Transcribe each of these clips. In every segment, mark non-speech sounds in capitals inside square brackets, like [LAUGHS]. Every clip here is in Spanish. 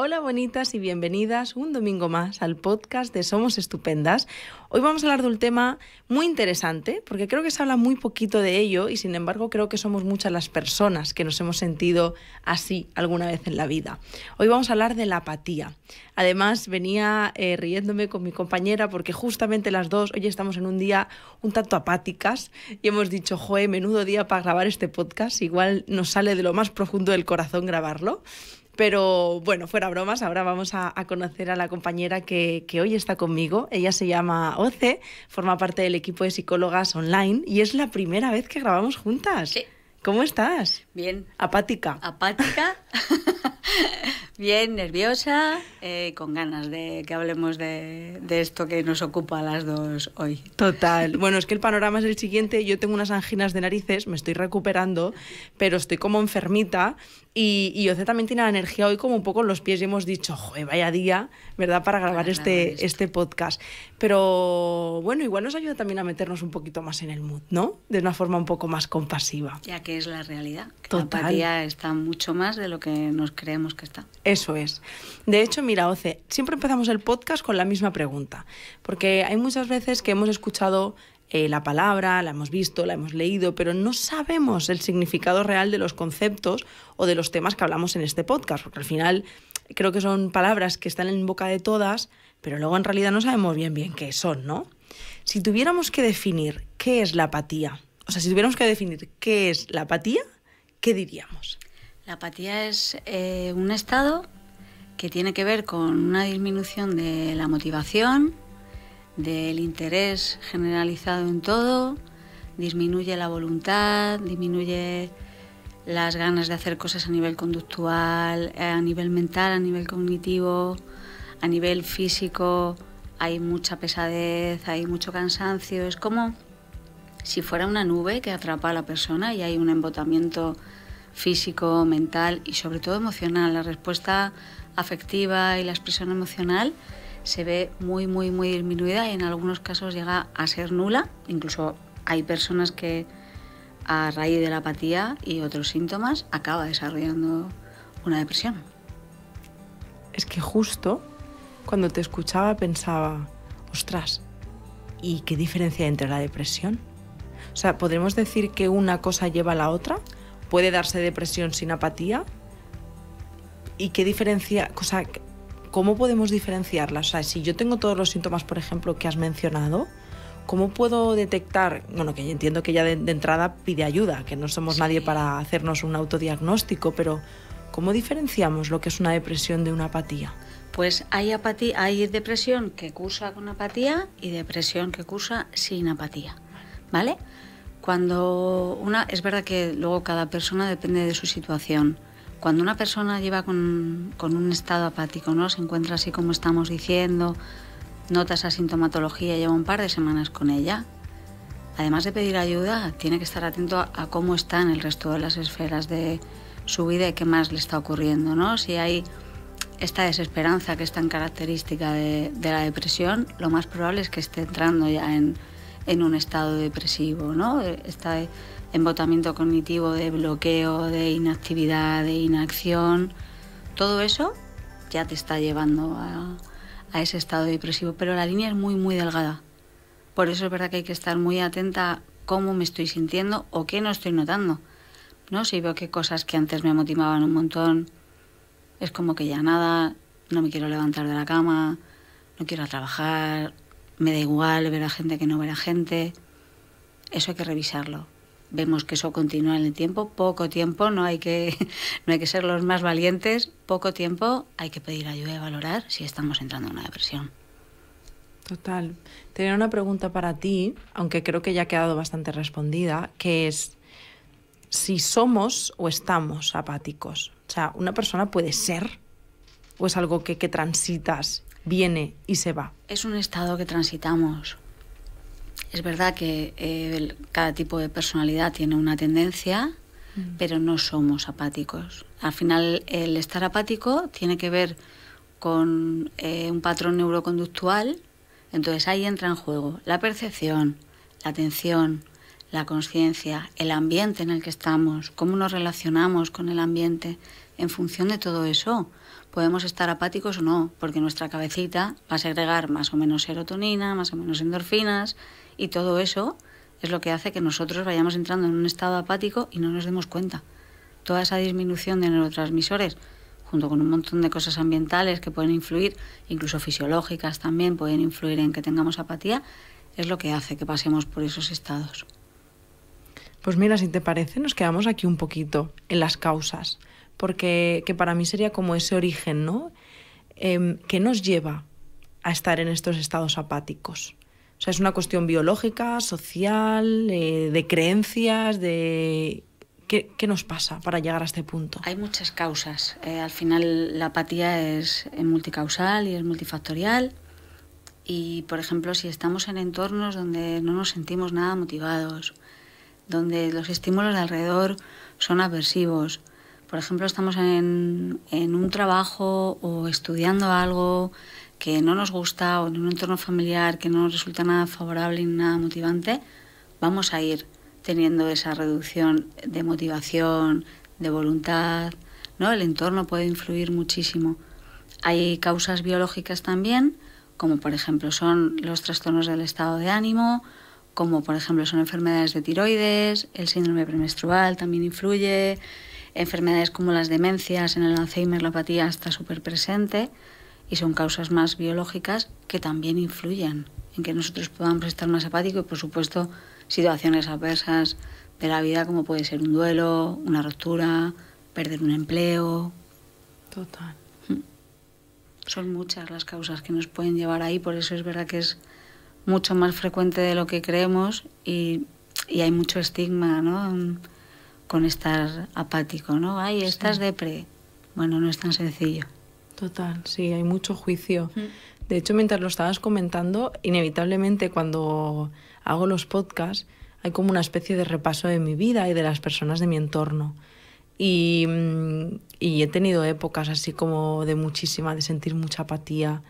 Hola bonitas y bienvenidas un domingo más al podcast de Somos Estupendas. Hoy vamos a hablar de un tema muy interesante porque creo que se habla muy poquito de ello y sin embargo creo que somos muchas las personas que nos hemos sentido así alguna vez en la vida. Hoy vamos a hablar de la apatía. Además venía eh, riéndome con mi compañera porque justamente las dos hoy estamos en un día un tanto apáticas y hemos dicho, joe, menudo día para grabar este podcast, igual nos sale de lo más profundo del corazón grabarlo. Pero bueno, fuera bromas, ahora vamos a, conocer a la compañera que, que, hoy está conmigo. Ella se llama Oce, forma parte del equipo de psicólogas online y es la primera vez que grabamos juntas. Sí. ¿Cómo estás? Bien. Apática. Apática. [LAUGHS] Bien, nerviosa, eh, con ganas de que hablemos de, esto que nos ocupa a las dos hoy. Total. Bueno, es que el panorama es el siguiente. Yo tengo unas anginas de narices, me estoy recuperando, pero estoy como enfermita. Y, y también tiene la energía hoy como un poco en los pies y hemos dicho, joder, vaya día, ¿verdad? Para grabar este, este podcast. Pero bueno, igual nos ayuda también a meternos un poquito más en el mood, ¿no? De una forma un poco más compasiva. Ya que es la realidad. Total. La apatía está mucho más de lo que nos creemos que está. Eso es. De hecho, mira, Oce, siempre empezamos el podcast con la misma pregunta, porque hay muchas veces que hemos escuchado eh, la palabra, la hemos visto, la hemos leído, pero no sabemos el significado real de los conceptos o de los temas que hablamos en este podcast, porque al final creo que son palabras que están en boca de todas, pero luego en realidad no sabemos bien bien qué son, ¿no? Si tuviéramos que definir qué es la apatía, o sea, si tuviéramos que definir qué es la apatía, ¿qué diríamos? La apatía es eh, un estado que tiene que ver con una disminución de la motivación, del interés generalizado en todo, disminuye la voluntad, disminuye las ganas de hacer cosas a nivel conductual, eh, a nivel mental, a nivel cognitivo, a nivel físico, hay mucha pesadez, hay mucho cansancio, es como si fuera una nube que atrapa a la persona y hay un embotamiento físico, mental y sobre todo emocional. La respuesta afectiva y la expresión emocional se ve muy, muy, muy disminuida y en algunos casos llega a ser nula. Incluso hay personas que a raíz de la apatía y otros síntomas acaba desarrollando una depresión. Es que justo cuando te escuchaba pensaba, ostras, ¿y qué diferencia entre la depresión? O sea, ¿podremos decir que una cosa lleva a la otra? ¿Puede darse depresión sin apatía? ¿Y qué diferencia, o cómo podemos diferenciarla? O sea, si yo tengo todos los síntomas, por ejemplo, que has mencionado, ¿cómo puedo detectar? Bueno, que entiendo que ya de, entrada pide ayuda, que no somos nadie para hacernos un autodiagnóstico, pero ¿cómo diferenciamos lo que es una depresión de una apatía? Pues hay, hay depresión que cursa con apatía y depresión que cursa sin apatía, ¿vale? Cuando una, es verdad que luego cada persona depende de su situación. Cuando una persona lleva con, con un estado apático, ¿no? Se encuentra así como estamos diciendo, nota esa sintomatología, lleva un par de semanas con ella. Además de pedir ayuda, tiene que estar atento a, cómo está en el resto de las esferas de su vida y qué más le está ocurriendo, ¿no? Si hay esta desesperanza que es tan característica de la depresión, lo más probable es que esté entrando ya en, en un estado depresivo, ¿no? Este embotamiento cognitivo de bloqueo, de inactividad, de inacción, todo eso ya te está llevando a, ese estado depresivo, pero la línea es muy, muy delgada. Por eso es verdad que hay que estar muy atenta a cómo me estoy sintiendo o qué no estoy notando. ¿no? Si veo que cosas que antes me motivaban un montón, es como que ya nada, no me quiero levantar de la cama, no quiero trabajar, me da igual ver a gente que no ver a gente. Eso hay que revisarlo. Vemos que eso continúa en el tiempo, poco tiempo, no hay que, [LAUGHS] no hay que ser los más valientes, poco tiempo hay que pedir ayuda y valorar si estamos entrando en una depresión. Total. Tenía una pregunta para ti, aunque creo que ya ha quedado bastante respondida, que es si somos o estamos apáticos. O sea, una persona puede ser o es algo que, que transitas viene y se va. Es un estado que transitamos. Es verdad que eh, cada tipo de personalidad tiene una tendencia, mm. pero no somos apáticos. Al final, el estar apático tiene que ver con eh, un patrón neuroconductual. Entonces ahí entra en juego la percepción, la atención, la conciencia, el ambiente en el que estamos, cómo nos relacionamos con el ambiente. En función de todo eso, podemos estar apáticos o no, porque nuestra cabecita va a segregar más o menos serotonina, más o menos endorfinas y todo eso es lo que hace que nosotros vayamos entrando en un estado apático y no nos demos cuenta. Toda esa disminución de neurotransmisores, junto con un montón de cosas ambientales que pueden influir, incluso fisiológicas también pueden influir en que tengamos apatía, es lo que hace que pasemos por esos estados. Pues mira, si te parece, nos quedamos aquí un poquito en las causas porque que para mí sería como ese origen, ¿no? Em, ¿Qué nos lleva a estar en estos estados apáticos? O sea, es una cuestión biológica, social, eh, de creencias, de... ¿Qué, nos pasa para llegar a este punto? Hay muchas causas. Eh, al final la apatía es multicausal y es multifactorial. Y, por ejemplo, si estamos en entornos donde no nos sentimos nada motivados, donde los estímulos alrededor son aversivos, por ejemplo, estamos en, un trabajo o estudiando algo que no nos gusta o en un entorno familiar que no nos resulta nada favorable ni nada motivante, vamos a ir teniendo esa reducción de motivación, de voluntad, ¿no? El entorno puede influir muchísimo. Hay causas biológicas también, como por ejemplo son los trastornos del estado de ánimo, como por ejemplo son enfermedades de tiroides, el síndrome premenstrual también influye, Enfermedades como las demencias, en el Alzheimer la apatía está súper presente y son causas más biológicas que también influyen en que nosotros podamos estar más apáticos y, por supuesto, situaciones adversas de la vida como puede ser un duelo, una ruptura, perder un empleo. Total. Mm. Son muchas las causas que nos pueden llevar ahí, por eso es verdad que es mucho más frecuente de lo que creemos y, y hay mucho estigma, ¿no? con estar apático, ¿no? Ay, estás de depre. Bueno, no es tan sencillo. Total, sí, hay mucho juicio. Mm. De hecho, mientras lo estabas comentando, inevitablemente cuando hago los podcasts hay como una especie de repaso de mi vida y de las personas de mi entorno. Y, mm, he tenido épocas así como de muchísima, de sentir mucha apatía,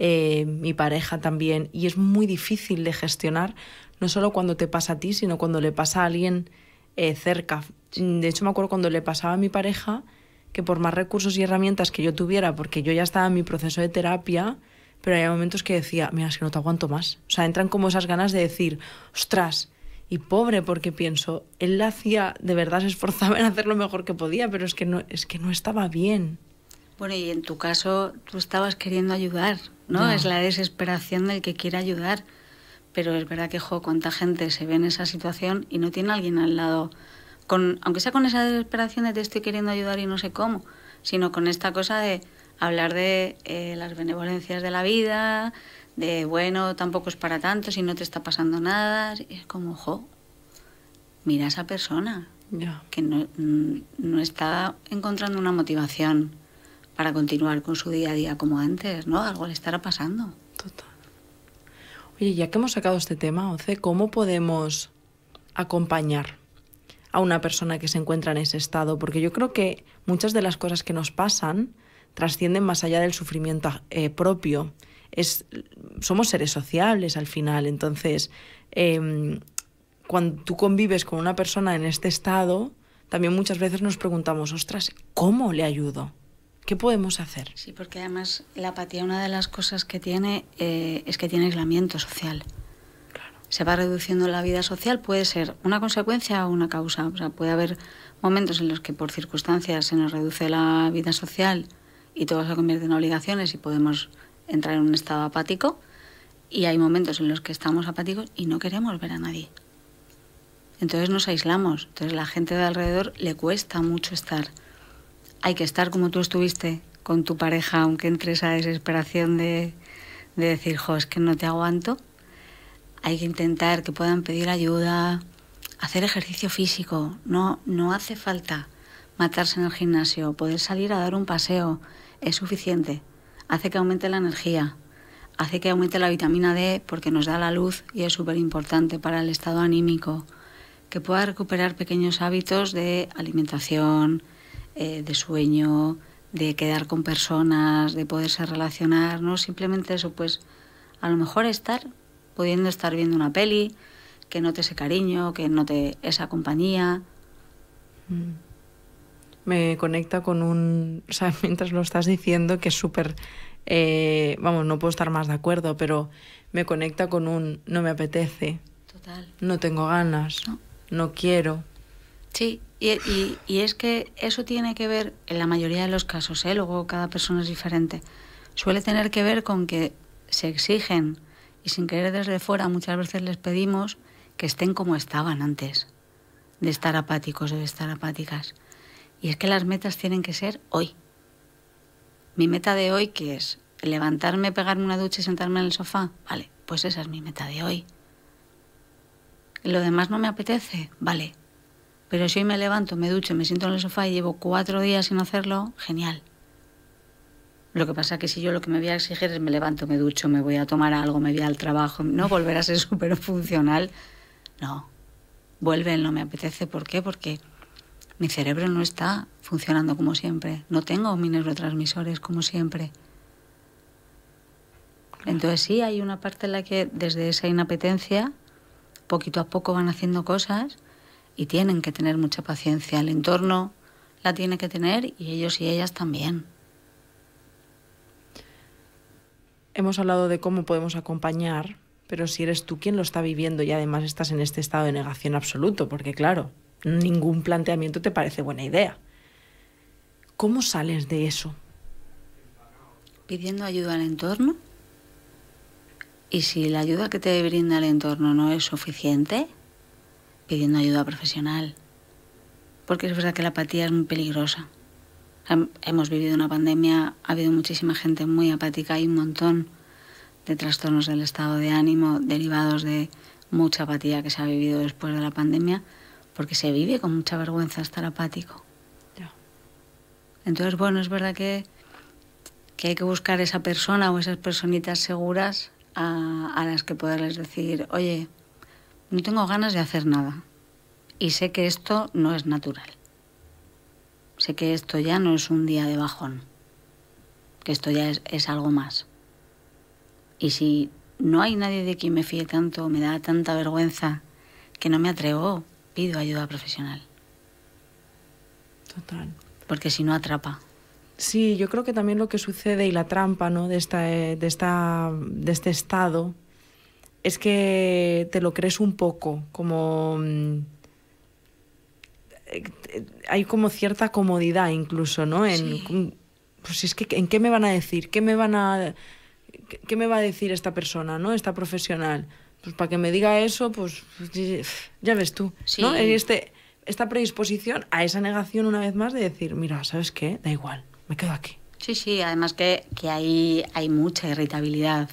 eh, mi pareja también, y es muy difícil de gestionar, no solo cuando te pasa a ti, sino cuando le pasa a alguien eh, cerca, Mm, de hecho, me acuerdo cuando le pasaba a mi pareja que por más recursos y herramientas que yo tuviera, porque yo ya estaba en mi proceso de terapia, pero había momentos que decía, mira, es que no te aguanto más. O sea, entran como esas ganas de decir, ostras, y pobre, porque pienso, él la hacía, de verdad se esforzaba en hacer lo mejor que podía, pero es que no, es que no estaba bien. Bueno, y en tu caso tú estabas queriendo ayudar, ¿no? Es la desesperación del que quiere ayudar. Pero es verdad que, jo, cuánta gente se ve en esa situación y no tiene a alguien al lado con, aunque sea con esa desesperación de te estoy queriendo ayudar y no sé cómo, sino con esta cosa de hablar de eh, las benevolencias de la vida, de bueno, tampoco es para tanto, si no te está pasando nada, es como, jo, mira a esa persona que mm, no, está encontrando una motivación para continuar con su día a día como antes, ¿no? Algo le estará pasando. Total. Oye, ya que hemos sacado este tema, ¿cómo podemos acompañar a una persona que se encuentra en ese estado, porque yo creo que muchas de las cosas que nos pasan trascienden más allá del sufrimiento eh, propio. Es, somos seres sociales, al final, entonces em, cuando tú convives con una persona en este estado, también muchas veces nos preguntamos, ostras, ¿cómo le ayudo? ¿Qué podemos hacer? Sí, porque además la apatía, una de las cosas que tiene eh, es que tiene aislamiento social se va reduciendo la vida social puede ser una consecuencia o una causa. O puede haber momentos en los que por circunstancias se nos reduce la vida social y todo se convierte en obligaciones y podemos entrar en un estado apático. Y hay momentos en los que estamos apáticos y no queremos ver a nadie. Entonces nos aislamos. Entonces la gente de alrededor le cuesta mucho estar. Hay que estar como tú estuviste con tu pareja, aunque entre esa desesperación de, de decir, jo, es que no te aguanto hay que intentar que puedan pedir ayuda, hacer ejercicio físico, no, no hace falta matarse en el gimnasio, poder salir a dar un paseo es suficiente, hace que aumente la energía, hace que aumente la vitamina D porque nos da la luz y es súper importante para el estado anímico, que pueda recuperar pequeños hábitos de alimentación, eh, de sueño, de quedar con personas, de poderse relacionar, ¿no? Simplemente eso, pues a lo mejor estar pudiendo estar viendo una peli, que note ese cariño, que note esa compañía. Mm. Me conecta con un, o sea, [LAUGHS] mientras lo estás diciendo, que es súper, eh, vamos, no puedo estar más de acuerdo, pero me conecta con un no me apetece. Total. No tengo ganas. No, quiero. Sí, y, y, y, es que eso tiene que ver, en la mayoría de los casos, ¿eh? luego cada persona es diferente, suele tener que ver con que se exigen y sin querer desde fuera muchas veces les pedimos que estén como estaban antes, de estar apáticos o de estar apáticas. Y es que las metas tienen que ser hoy. Mi meta de hoy, que es levantarme, pegarme una ducha y sentarme en el sofá, vale, pues esa es mi meta de hoy. Lo demás no me apetece, vale. Pero si hoy me levanto, me ducho, me siento en el sofá y llevo cuatro días sin hacerlo, genial. Lo que pasa es que si yo lo que me voy a exigir es me levanto, me ducho, me voy a tomar algo, me voy al trabajo, no volver a ser súper [LAUGHS] funcional, no. Vuelven, no me apetece. ¿Por qué? Porque mi cerebro no está funcionando como siempre. No tengo mis neurotransmisores como siempre. Entonces sí, hay una parte en la que desde esa inapetencia, poquito a poco van haciendo cosas y tienen que tener mucha paciencia. El entorno la tiene que tener y ellos y ellas también. hemos hablado de cómo podemos acompañar, pero si eres tú quien lo está viviendo y además estás en este estado de negación absoluto, porque claro, ningún planteamiento te parece buena idea. ¿Cómo sales de eso? Pidiendo ayuda al entorno. Y si la ayuda que te brinda el entorno no es suficiente, pidiendo ayuda profesional. Porque es verdad que la apatía es muy peligrosa. Hemos vivido una pandemia, ha habido muchísima gente muy apática y un montón de trastornos del estado de ánimo derivados de mucha apatía que se ha vivido después de la pandemia, porque se vive con mucha vergüenza estar apático. Entonces, bueno, es verdad que, hay que buscar esa persona o esas personitas seguras a las que poderles decir, oye, no tengo ganas de hacer nada y sé que esto no es natural. Sé que esto ya no es un día de bajón, que esto ya es, algo más. Y si no hay nadie de quien me fíe tanto, me da tanta vergüenza que no me atrevo, pido ayuda profesional. Total. Porque si no atrapa. Sí, yo creo que también lo que sucede y la trampa ¿no? de, esta, eh, de, esta, de este estado es que te lo crees un poco, como mm, eh, eh, hay como cierta comodidad incluso, ¿no? En, Pues es que, ¿en qué me van a decir? ¿Qué me van a... me va a decir esta persona, no? Esta profesional. Pues para que me diga eso, pues ya ves tú, sí. ¿no? Este, esta predisposición a esa negación una vez más de decir, mira, ¿sabes qué? Da igual, me quedo aquí. Sí, sí, además que, hay, hay mucha irritabilidad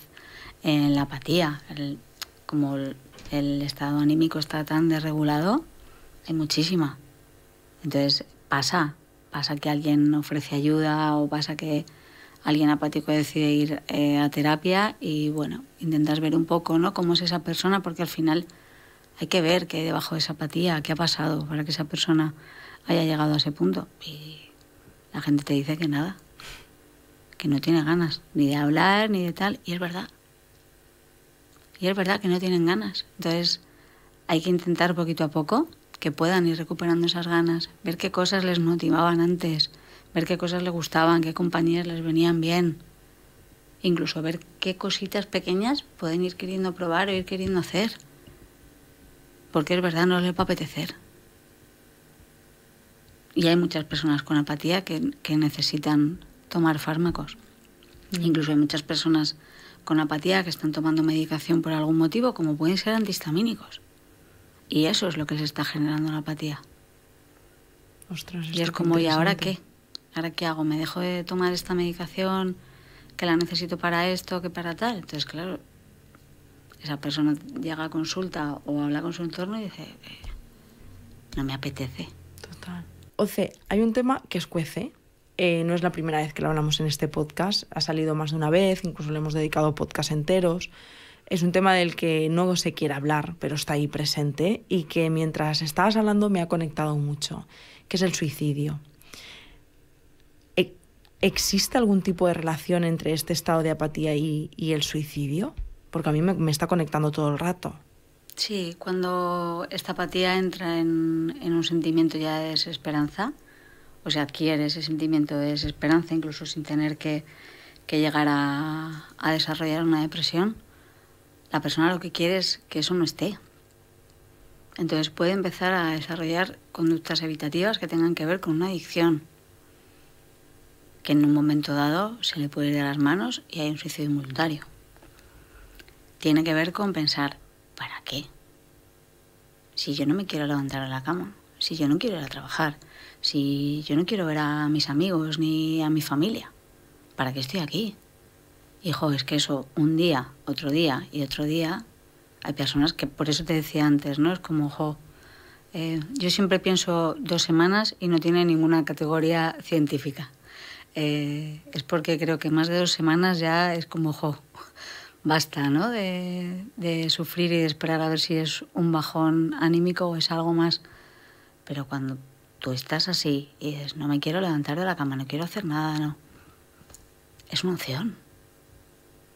en la apatía. como el estado anímico está tan desregulado, hay muchísima. Entonces pasa, pasa que alguien ofrece ayuda o pasa que alguien apático decide ir eh, a terapia y bueno, intentas ver un poco, Cómo es esa persona, porque al final hay que ver qué hay debajo de esa apatía, qué ha pasado para que esa persona haya llegado a ese punto. Y la gente te dice que nada, que no tiene ganas ni de hablar ni de tal, y es verdad. Y es verdad que no tienen ganas. Entonces hay que intentar poquito a poco que puedan ir recuperando esas ganas, ver qué cosas les motivaban antes, ver qué cosas les gustaban, qué compañías les venían bien, incluso ver qué cositas pequeñas pueden ir queriendo probar o ir queriendo hacer, porque es verdad, no les va a apetecer. Y hay muchas personas con apatía que, necesitan tomar fármacos. Mm. Incluso hay muchas personas con apatía que están tomando medicación por algún motivo, como pueden ser antihistamínicos. Y eso es lo que se está generando la apatía. y es como, ¿y ahora qué? ¿Ahora qué hago? ¿Me dejo de tomar esta medicación que la necesito para esto, que para tal? Entonces, claro, esa persona llega a consulta o habla con su entorno y dice, eh, no me apetece. Total. Oce, hay un tema que escuece. Eh, no es la primera vez que lo hablamos en este podcast. Ha salido más de una vez, incluso le hemos dedicado podcast enteros es un tema del que no se quiere hablar, pero está ahí presente y que mientras estabas hablando me ha conectado mucho, que es el suicidio. ¿E-, ¿Existe algún tipo de relación entre este estado de apatía y, el suicidio? Porque a mí me, está conectando todo el rato. Sí, cuando esta apatía entra en, un sentimiento ya de desesperanza, o sea, adquiere ese sentimiento de desesperanza incluso sin tener que, llegar a desarrollar una depresión, la persona lo que quiere es que eso no esté. Entonces puede empezar a desarrollar conductas evitativas que tengan que ver con una adicción, que en un momento dado se le puede ir de las manos y hay un suicidio involuntario. Tiene que ver con pensar, ¿para qué? Si yo no me quiero levantar a la cama, si yo no quiero ir a trabajar, si yo no quiero ver a mis amigos ni a mi familia, ¿para qué estoy aquí? Hijo, es que eso, un día, otro día y otro día, hay personas que, por eso te decía antes, ¿no? Es como, jo, eh, yo siempre pienso dos semanas y no tiene ninguna categoría científica. Eh, es porque creo que más de dos semanas ya es como, jo, basta, ¿no? De, de, sufrir y de esperar a ver si es un bajón anímico o es algo más. Pero cuando tú estás así y dices, no me quiero levantar de la cama, no quiero hacer nada, no. Es una opción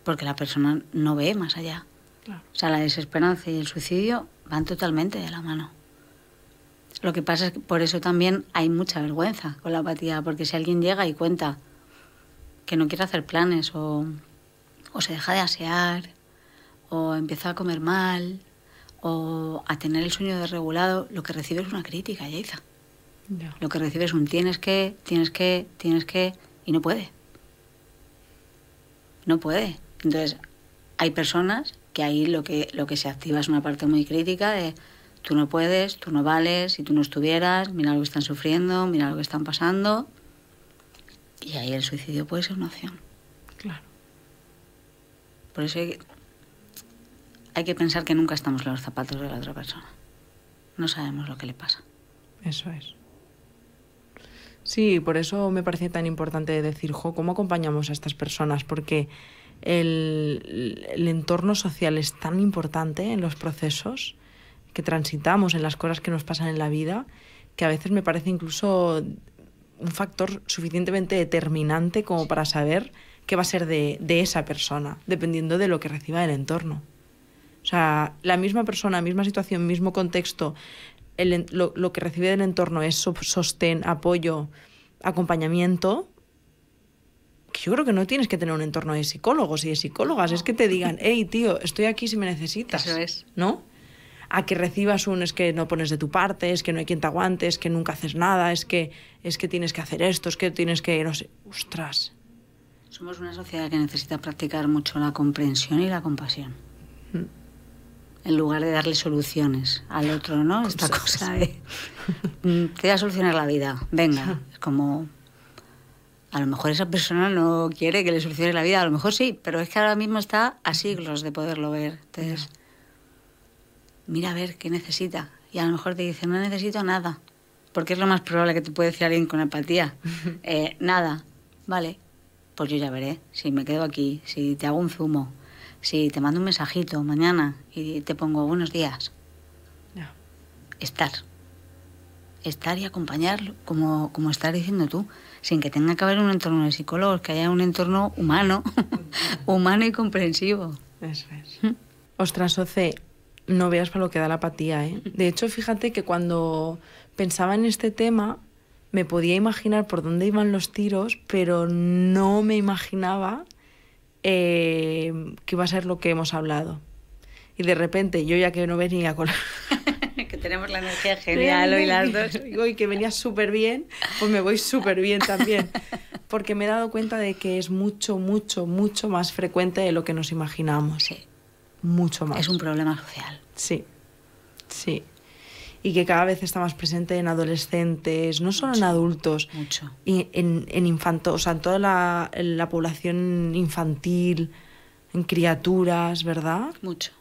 porque la persona no ve más allá. O sea, la desesperanza y el suicidio van totalmente de la mano. Lo que pasa es que por eso también hay mucha vergüenza con la apatía, porque si alguien llega y cuenta que no quiere hacer planes o, se deja de asear o empieza a comer mal o a tener el sueño desregulado, lo que recibe es una crítica, Yaiza. Lo que recibe es un tienes que, tienes que, tienes que y no puede. No puede. Entonces, hay personas que ahí lo que, lo que se activa es una parte muy crítica de tú no puedes, tú no vales, si tú no estuvieras, mira lo que están sufriendo, mira lo que están pasando. Y ahí el suicidio puede ser una opción. Claro. Por eso hay que, pensar que nunca estamos en los zapatos de la otra persona. No sabemos lo que le pasa. Eso es. Sí, por eso me parece tan importante decir, jo, ¿cómo acompañamos a estas personas? Porque el, entorno social es tan importante en los procesos que transitamos, en las cosas que nos pasan en la vida, que a veces me parece incluso un factor suficientemente determinante como para saber qué va a ser de, esa persona, dependiendo de lo que reciba del entorno. O sea, la misma persona, misma situación, mismo contexto, lo, lo, que recibe del entorno es sostén, apoyo, acompañamiento, yo creo que no tienes que tener un entorno de psicólogos y de psicólogas, es que te digan, hey tío, estoy aquí si me necesitas. Eso es. ¿No? A que recibas un es que no pones de tu parte, es que no hay quien te aguante, es que nunca haces nada, es que, es que tienes que hacer esto, es que tienes que, no sé, ostras. Somos una sociedad que necesita practicar mucho la comprensión y la compasión. Mm. en lugar de darle soluciones al otro, ¿no? Esta cosa de mm, te voy a solucionar la vida, venga, [LAUGHS] es como a lo mejor esa persona no quiere que le solucione la vida, a lo mejor sí, pero es que ahora mismo está a siglos de poderlo ver. Entonces, mira a ver qué necesita. Y a lo mejor te dice, no necesito nada, porque es lo más probable que te puede decir alguien con apatía. [LAUGHS] Eh, nada, vale, pues yo ya veré, si me quedo aquí, si te hago un zumo, si te mando un mensajito mañana y te pongo buenos días. Estar. Estar y acompañarlo, como, como estás diciendo tú sin que tenga que haber un entorno de psicólogos, que haya un entorno humano, [LAUGHS] humano y comprensivo. es. ¿Mm? Ostras, Oce, no veas para lo que da la apatía, ¿eh? De hecho, fíjate que cuando pensaba en este tema, me podía imaginar por dónde iban los tiros, pero no me imaginaba eh, que iba a ser lo que hemos hablado. Y de repente, yo ya que no venía con... [LAUGHS] tenemos la energía genial hoy las dos. Y que venía súper bien, pues me voy súper bien también. Porque me he dado cuenta de que es mucho, mucho, mucho más frecuente de lo que nos imaginamos. Sí. Mucho más. Es un problema social. Sí, sí. Y que cada vez está más presente en adolescentes, no solo en adultos. Mucho. Y en, infantos, o sea, en toda la, la población infantil, en criaturas, ¿verdad? Mucho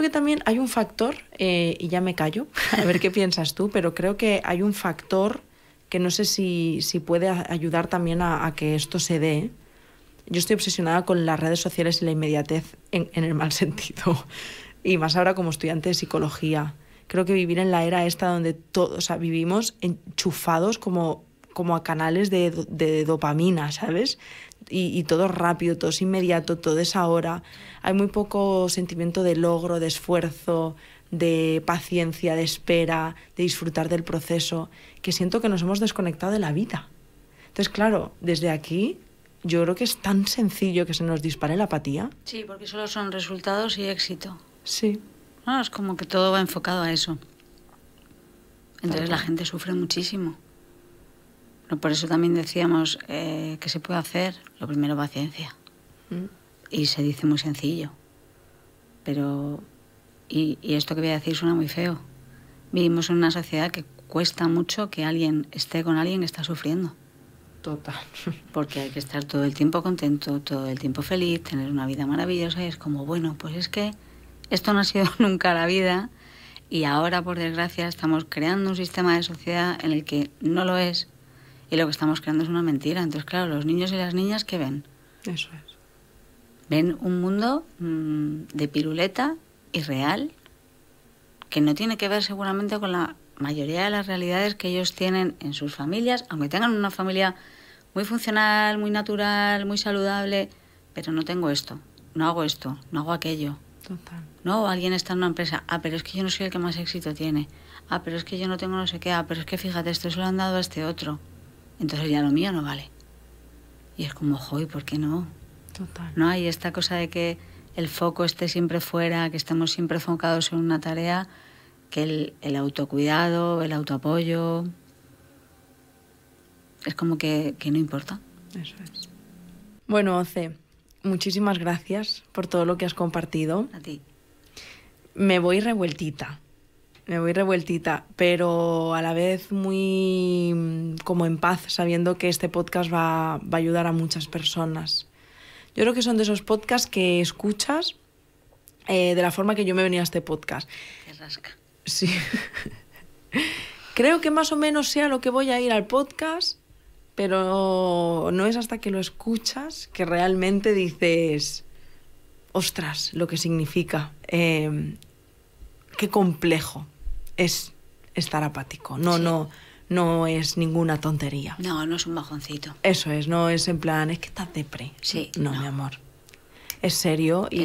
que también hay un factor, eh, y ya me callo, [LAUGHS] a ver qué piensas tú, pero creo que hay un factor que no sé si, si puede ayudar también a, que esto se dé. Yo estoy obsesionada con las redes sociales y la inmediatez en, el mal [LAUGHS] sentido, y más ahora como estudiante de psicología. Creo que vivir en la era esta donde todos vivimos enchufados como como a canales de, de, dopamina, ¿sabes? y, y todo rápido, todo es inmediato, todo es ahora. Hay muy poco sentimiento de logro, de esfuerzo, de paciencia, de espera, de disfrutar del proceso, que siento que nos hemos desconectado de la vida. Entonces, claro, desde aquí yo creo que es tan sencillo que se nos dispare la apatía. Sí, porque solo son resultados y éxito. Sí. No, es como que todo va enfocado a eso. Entonces la gente sufre muchísimo. Por eso también decíamos eh, que se puede hacer, lo primero paciencia. Mm. Y se dice muy sencillo. Pero, y, y, esto que voy a decir suena muy feo. Vivimos en una sociedad que cuesta mucho que alguien esté con alguien que está sufriendo. Total. [LAUGHS] Porque hay que estar todo el tiempo contento, todo el tiempo feliz, tener una vida maravillosa. Y es como, bueno, pues es que esto no ha sido [LAUGHS] nunca la vida. Y ahora, por desgracia, estamos creando un sistema de sociedad en el que no lo es y lo que estamos creando es una mentira. Entonces, claro, los niños y las niñas, ¿qué ven? Eso es. Ven un mundo mm, de piruleta ...y real... que no tiene que ver seguramente con la mayoría de las realidades que ellos tienen en sus familias, aunque tengan una familia muy funcional, muy natural, muy saludable, pero no tengo esto, no hago esto, no hago aquello. Total. No, alguien está en una empresa, ah, pero es que yo no soy el que más éxito tiene, ah, pero es que yo no tengo no sé qué, ah, pero es que fíjate, esto se lo han dado a este otro entonces ya lo mío no vale. Y es como, joder, ¿por qué no? Total. ¿No? Hay esta cosa de que el foco esté siempre fuera, que estamos siempre enfocados en una tarea, que el, autocuidado, el autoapoyo, es como que, que no importa. Eso es. Bueno, Oce, muchísimas gracias por todo lo que has compartido. A ti. Me voy revueltita me voy revueltita, pero a la vez muy mm, como en paz, sabiendo que este podcast va, a ayudar a muchas personas. Yo creo que son de esos podcasts que escuchas eh, de la forma que yo me venía a este podcast. Qué rasca. Sí. [LAUGHS] creo que más o menos sea lo que voy a ir al podcast, pero no es hasta que lo escuchas que realmente dices, ostras, lo que significa. Em, qué complejo es estar apático. No, no, no es ninguna tontería. No, no es un bajoncito. Eso es, no es en plan, es que estás depre. Sí. No, mi amor. Es serio, y,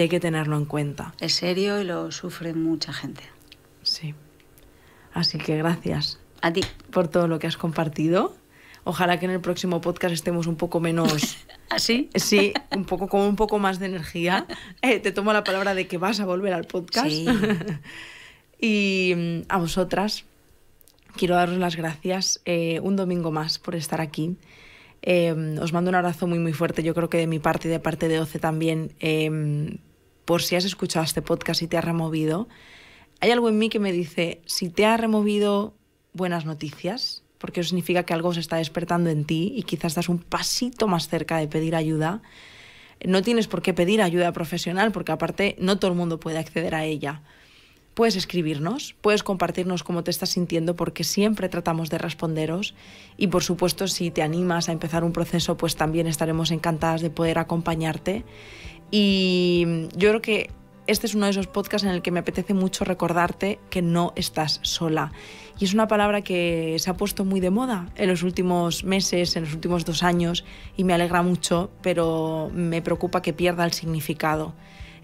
hay que tenerlo en cuenta. Es serio y lo sufre mucha gente. Sí. Así que gracias. A ti. Por todo lo que has compartido. Ojalá que en el próximo podcast estemos un poco menos. ¿Así? [LAUGHS] ¿Ah, sí, un poco como un poco más de energía. [LAUGHS] Eh, te tomo la palabra de que vas a volver al podcast. Sí. [LAUGHS] Y mm, a vosotras quiero daros las gracias eh, un domingo más por estar aquí. Em, os mando un abrazo muy muy fuerte, yo creo que de mi parte y de parte de OCE también, em, por si has escuchado este podcast y te ha removido. Hay algo en mí que me dice, si te ha removido buenas noticias, porque eso significa que algo se está despertando en ti y quizás estás un pasito más cerca de pedir ayuda. No tienes por qué pedir ayuda profesional, porque aparte no todo el mundo puede acceder a ella puedes escribirnos, puedes compartirnos cómo te estás sintiendo porque siempre tratamos de responderos y por supuesto si te animas a empezar un proceso pues también estaremos encantadas de poder acompañarte y yo creo que este es uno de esos podcasts en el que me apetece mucho recordarte que no estás sola. Y es una palabra que se ha puesto muy de moda en los últimos meses, en los últimos dos años, y me alegra mucho, pero me preocupa que pierda el significado.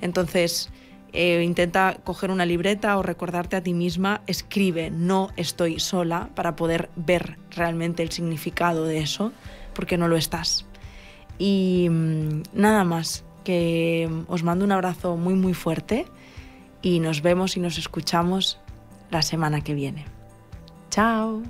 Entonces, eh, intenta coger una libreta o recordarte a ti misma, escribe no estoy sola para poder ver realmente el significado de eso, porque no lo estás. Y mm, nada más, que mm, os mando un abrazo muy muy fuerte y nos vemos y nos escuchamos la semana que viene. Chao.